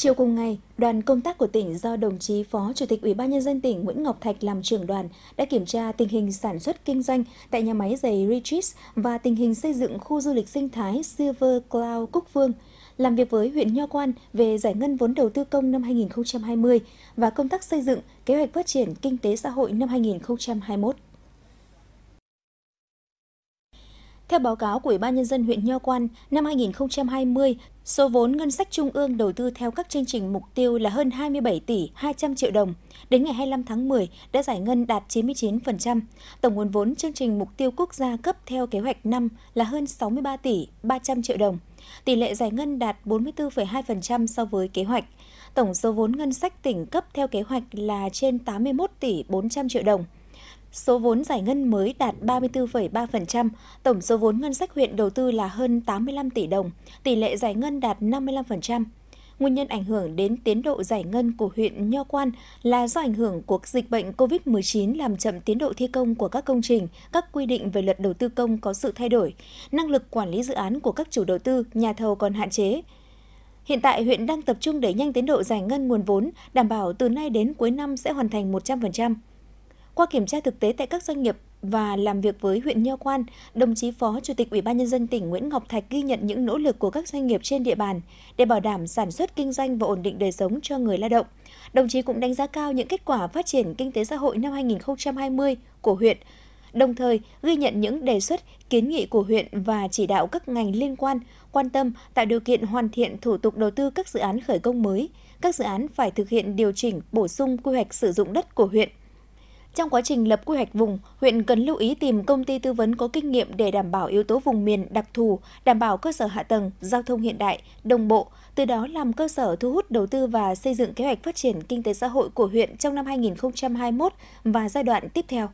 Chiều cùng ngày, đoàn công tác của tỉnh do đồng chí Phó Chủ tịch Ủy ban nhân dân tỉnh Nguyễn Ngọc Thạch làm trưởng đoàn đã kiểm tra tình hình sản xuất kinh doanh tại nhà máy giày Retreats và tình hình xây dựng khu du lịch sinh thái Silver Cloud Cúc Phương, làm việc với huyện Nho Quan về giải ngân vốn đầu tư công năm 2020 và công tác xây dựng kế hoạch phát triển kinh tế xã hội năm 2021. Theo báo cáo của Ủy ban Nhân dân huyện Nho Quan, năm 2020, số vốn ngân sách trung ương đầu tư theo các chương trình mục tiêu là hơn 27 tỷ 200 triệu đồng. Đến ngày 25 tháng 10 đã giải ngân đạt 99%. Tổng nguồn vốn chương trình mục tiêu quốc gia cấp theo kế hoạch năm là hơn 63 tỷ 300 triệu đồng. Tỷ lệ giải ngân đạt 44,2% so với kế hoạch. Tổng số vốn ngân sách tỉnh cấp theo kế hoạch là trên 81 tỷ 400 triệu đồng số vốn giải ngân mới đạt 34,3%, tổng số vốn ngân sách huyện đầu tư là hơn 85 tỷ đồng, tỷ lệ giải ngân đạt 55%. Nguyên nhân ảnh hưởng đến tiến độ giải ngân của huyện Nho Quan là do ảnh hưởng của dịch bệnh COVID-19 làm chậm tiến độ thi công của các công trình, các quy định về luật đầu tư công có sự thay đổi, năng lực quản lý dự án của các chủ đầu tư, nhà thầu còn hạn chế. Hiện tại, huyện đang tập trung đẩy nhanh tiến độ giải ngân nguồn vốn, đảm bảo từ nay đến cuối năm sẽ hoàn thành 100%. Qua kiểm tra thực tế tại các doanh nghiệp và làm việc với huyện Nho Quan, đồng chí Phó Chủ tịch Ủy ban nhân dân tỉnh Nguyễn Ngọc Thạch ghi nhận những nỗ lực của các doanh nghiệp trên địa bàn để bảo đảm sản xuất kinh doanh và ổn định đời sống cho người lao động. Đồng chí cũng đánh giá cao những kết quả phát triển kinh tế xã hội năm 2020 của huyện, đồng thời ghi nhận những đề xuất, kiến nghị của huyện và chỉ đạo các ngành liên quan quan tâm tạo điều kiện hoàn thiện thủ tục đầu tư các dự án khởi công mới. Các dự án phải thực hiện điều chỉnh, bổ sung quy hoạch sử dụng đất của huyện – trong quá trình lập quy hoạch vùng, huyện cần lưu ý tìm công ty tư vấn có kinh nghiệm để đảm bảo yếu tố vùng miền đặc thù, đảm bảo cơ sở hạ tầng, giao thông hiện đại, đồng bộ, từ đó làm cơ sở thu hút đầu tư và xây dựng kế hoạch phát triển kinh tế xã hội của huyện trong năm 2021 và giai đoạn tiếp theo.